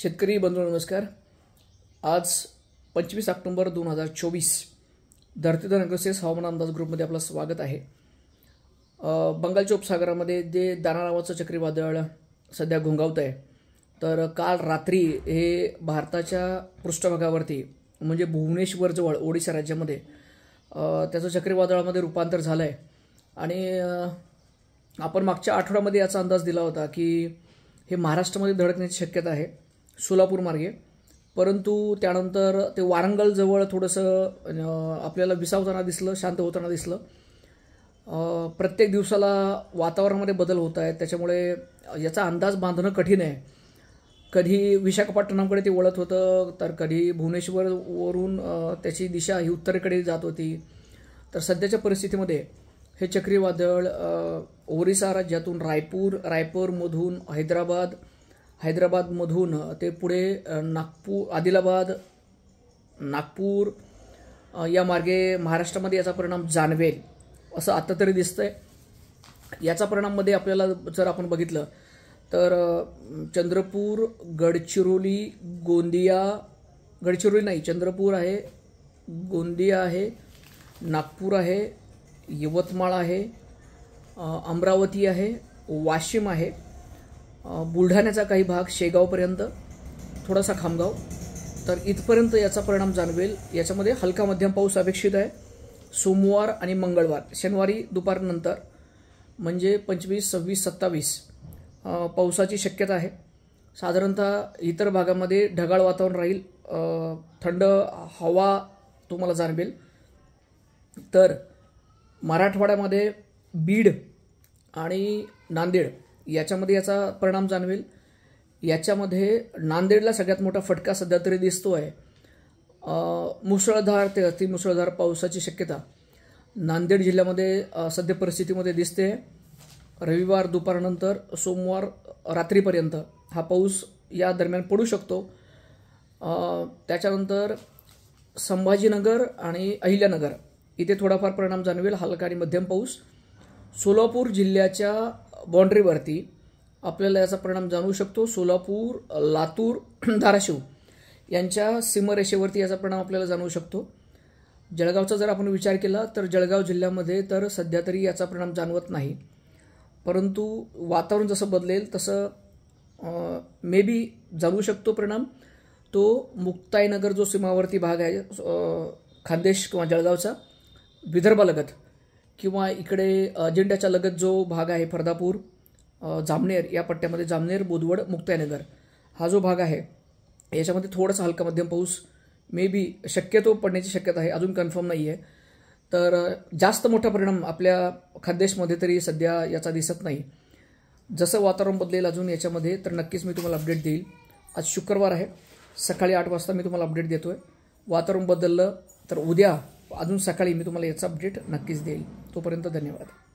शेतकरी बंधू नमस्कार आज पंचवीस ऑक्टोंबर दोन हजार चोवीस धरतीधर अग्रसेस हवामान अंदाज ग्रुपमध्ये आपलं स्वागत आहे बंगालच्या उपसागरामध्ये जे दाना नावाचं चक्रीवादळ सध्या घोंगावत आहे तर काल रात्री हे भारताच्या पृष्ठभागावरती म्हणजे भुवनेश्वरजवळ ओडिशा राज्यामध्ये त्याचं चक्रीवादळामध्ये रूपांतर झालं आहे आणि आपण मागच्या आठवड्यामध्ये याचा अंदाज दिला होता की हे महाराष्ट्रामध्ये धडकण्याची शक्यता आहे सोलापूर मार्गे परंतु त्यानंतर ते वारंगलजवळ थोडंसं आपल्याला विसावताना दिसलं शांत होताना दिसलं प्रत्येक दिवसाला वातावरणामध्ये बदल होत आहेत त्याच्यामुळे याचा अंदाज बांधणं कठीण आहे कधी विशाखापट्टणमकडे ते वळत होतं तर कधी भुवनेश्वरवरून त्याची दिशा ही उत्तरेकडे जात होती तर सध्याच्या परिस्थितीमध्ये हे चक्रीवादळ ओरिसा राज्यातून रायपूर रायपूरमधून हैदराबाद हैदराबादमधून ते पुढे नागपूर आदिलाबाद नागपूर या मार्गे महाराष्ट्रामध्ये याचा परिणाम जाणवेल असं आता तरी दिसतंय याचा परिणाममध्ये आपल्याला जर आपण बघितलं तर चंद्रपूर गडचिरोली गोंदिया गडचिरोली नाही चंद्रपूर आहे गोंदिया आहे नागपूर आहे यवतमाळ आहे अमरावती आहे वाशिम आहे बुलढाण्याचा काही भाग शेगावपर्यंत थोडासा खामगाव तर इथपर्यंत याचा परिणाम जाणवेल याच्यामध्ये हलका मध्यम पाऊस अपेक्षित आहे सोमवार आणि मंगळवार शनिवारी दुपारनंतर म्हणजे पंचवीस सव्वीस सत्तावीस पावसाची शक्यता आहे साधारणतः इतर भागामध्ये ढगाळ वातावरण राहील थंड हवा तुम्हाला जाणवेल तर मराठवाड्यामध्ये बीड आणि नांदेड याच्यामध्ये याचा परिणाम जाणवेल याच्यामध्ये नांदेडला सगळ्यात मोठा फटका सध्या तरी दिसतो आहे मुसळधार ते अति मुसळधार पावसाची शक्यता नांदेड जिल्ह्यामध्ये सध्या परिस्थितीमध्ये दिसते रविवार दुपारनंतर सोमवार रात्रीपर्यंत हा पाऊस या दरम्यान पडू शकतो त्याच्यानंतर संभाजीनगर आणि अहिल्यानगर इथे थोडाफार परिणाम जाणवेल हलका आणि मध्यम पाऊस सोलापूर जिल्ह्याच्या बाँड्रीवरती आपल्याला याचा परिणाम जाणवू शकतो सोलापूर लातूर धाराशिव यांच्या सीमरेषेवरती याचा परिणाम आपल्याला जाणवू शकतो जळगावचा जर आपण विचार केला तर जळगाव जिल्ह्यामध्ये तर सध्या तरी याचा परिणाम जाणवत नाही परंतु वातावरण जसं बदलेल तसं मे बी जाणवू शकतो परिणाम तो मुक्ताईनगर जो सीमावर्ती भाग आहे खान्देश किंवा जळगावचा विदर्भालगत किंवा इकडे अजिंठ्याच्या लगत जो भाग आहे फरदापूर जामनेर या पट्ट्यामध्ये जामनेर बोदवड मुक्तायनगर हा जो भाग आहे याच्यामध्ये थोडासा हलका मध्यम पाऊस मे बी शक्यतो पडण्याची शक्यता आहे अजून कन्फर्म नाही आहे तर जास्त मोठा परिणाम आपल्या खान्देशमध्ये तरी सध्या याचा दिसत नाही जसं वातावरण बदलेल अजून याच्यामध्ये तर नक्कीच मी तुम्हाला अपडेट देईल आज शुक्रवार आहे सकाळी आठ वाजता मी तुम्हाला अपडेट देतो आहे वातावरण बदललं तर उद्या अजून सकाळी मी तुम्हाला याचा अपडेट नक्कीच देईल तोपर्यंत धन्यवाद